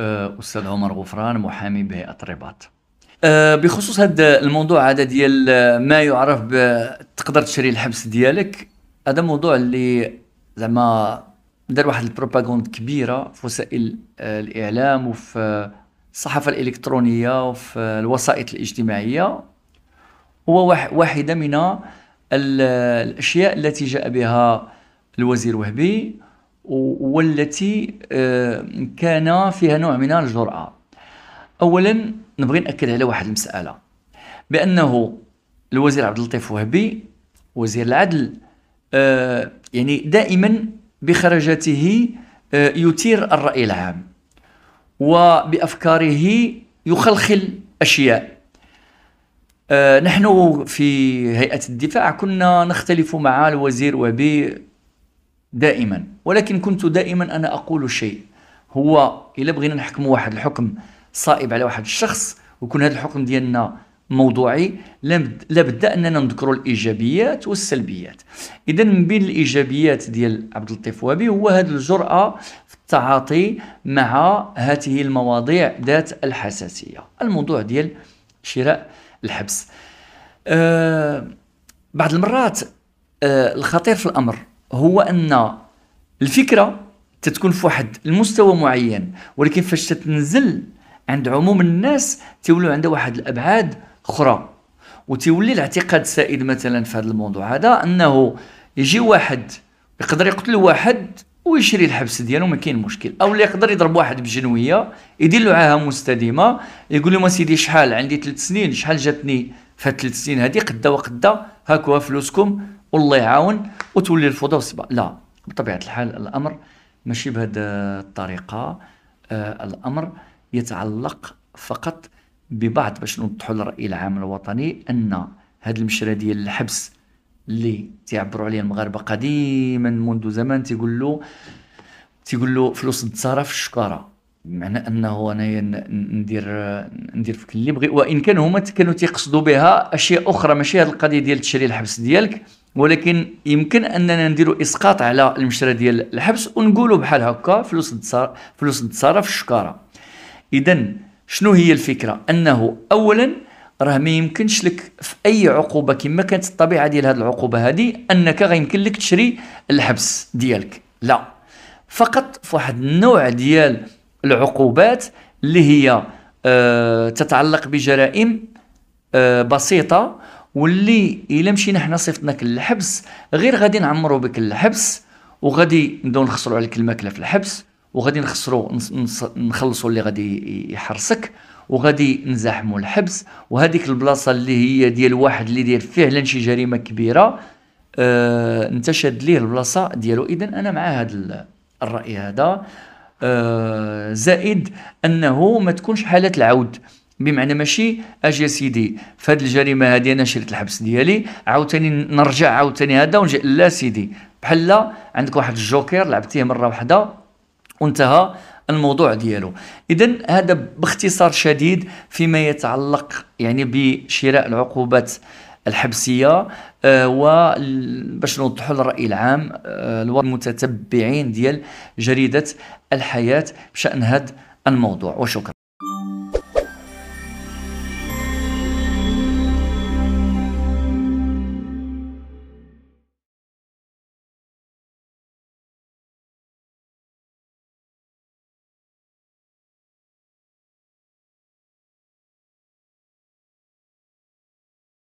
أه، استاذ عمر غفران محامي بهيئه الرباط أه، بخصوص هذا الموضوع هذا ديال ما يعرف تقدر تشري الحبس ديالك هذا موضوع اللي زعما دار واحد البروباغوند كبيره في وسائل أه، الاعلام وفي الصحافه الالكترونيه وفي الوسائط الاجتماعيه هو واحده من الاشياء التي جاء بها الوزير وهبي والتي آه، كان فيها نوع من الجرأة أولا نبغي نأكد على واحد المسألة بأنه الوزير عبد اللطيف وهبي وزير العدل آه، يعني دائما بخرجاته آه، يثير الرأي العام وبأفكاره يخلخل أشياء نحن في هيئة الدفاع كنا نختلف مع الوزير وبي دائما ولكن كنت دائما أنا أقول شيء هو إلا بغينا نحكموا واحد الحكم صائب على واحد الشخص ويكون هذا الحكم ديالنا موضوعي لابد اننا نذكروا الايجابيات والسلبيات اذا من بين الايجابيات ديال عبد اللطيف وهبي هو هذه الجراه في التعاطي مع هذه المواضيع ذات الحساسيه الموضوع ديال شراء الحبس أه بعض المرات أه الخطير في الامر هو ان الفكره تتكون في واحد المستوى معين ولكن فاش تتنزل عند عموم الناس تولي عندها واحد الابعاد اخرى وتولي الاعتقاد السائد مثلا في هذا الموضوع هذا انه يجي واحد يقدر يقتل واحد ويشري الحبس ديالو ما كاين مشكل او اللي يقدر يضرب واحد بجنويه يدير له عاهه مستديمه يقول له سيدي شحال عندي ثلاث سنين شحال جاتني في هاد ثلاث سنين هذه قدا وقدا هاكوا فلوسكم والله يعاون وتولي الفوضى والصبا لا بطبيعه الحال الامر ماشي بهذه الطريقه آه الامر يتعلق فقط ببعض باش نوضحوا للراي العام الوطني ان هذه المشرى ديال الحبس اللي تيعبروا عليه المغاربه قديما منذ زمان تيقول له تيقول له فلوس تصرف في الشكاره بمعنى انه انايا ندير ندير في اللي بغي وان كان هما كانوا تيقصدوا بها اشياء اخرى ماشي هذه القضيه ديال تشري الحبس ديالك ولكن يمكن اننا نديروا اسقاط على المشرى ديال الحبس ونقولوا بحال هكا فلوس دسار فلوس تصرف الشكاره اذا شنو هي الفكره انه اولا راه ما يمكنش لك في اي عقوبه كما كانت الطبيعه ديال هذه العقوبه هذه انك غيمكن لك تشري الحبس ديالك لا فقط في واحد النوع ديال العقوبات اللي هي آه تتعلق بجرائم آه بسيطه واللي الا مشينا حنا صيفطناك للحبس غير غادي نعمرو بك الحبس وغادي نبداو نخسروا عليك الماكله في الحبس وغادي نخسروا نخلصوا اللي غادي يحرسك وغادي نزاحموا الحبس وهذيك البلاصه اللي هي ديال واحد اللي داير فعلا شي جريمه كبيره آه انت شاد ليه البلاصه ديالو اذا انا مع هذا الراي هذا آه زائد انه ما تكونش حاله العود بمعنى ماشي اجي يا سيدي فهاد الجريمه هادي انا شريت الحبس ديالي عاوتاني نرجع عاوتاني هذا ونجي لا سيدي بحال عندك واحد الجوكر لعبتيه مره واحده وانتهى الموضوع ديالو اذا هذا باختصار شديد فيما يتعلق يعني بشراء العقوبات الحبسيه آه وباش نوضحوا للراي العام آه المتتبعين ديال جريده الحياه بشان هذا الموضوع وشكرا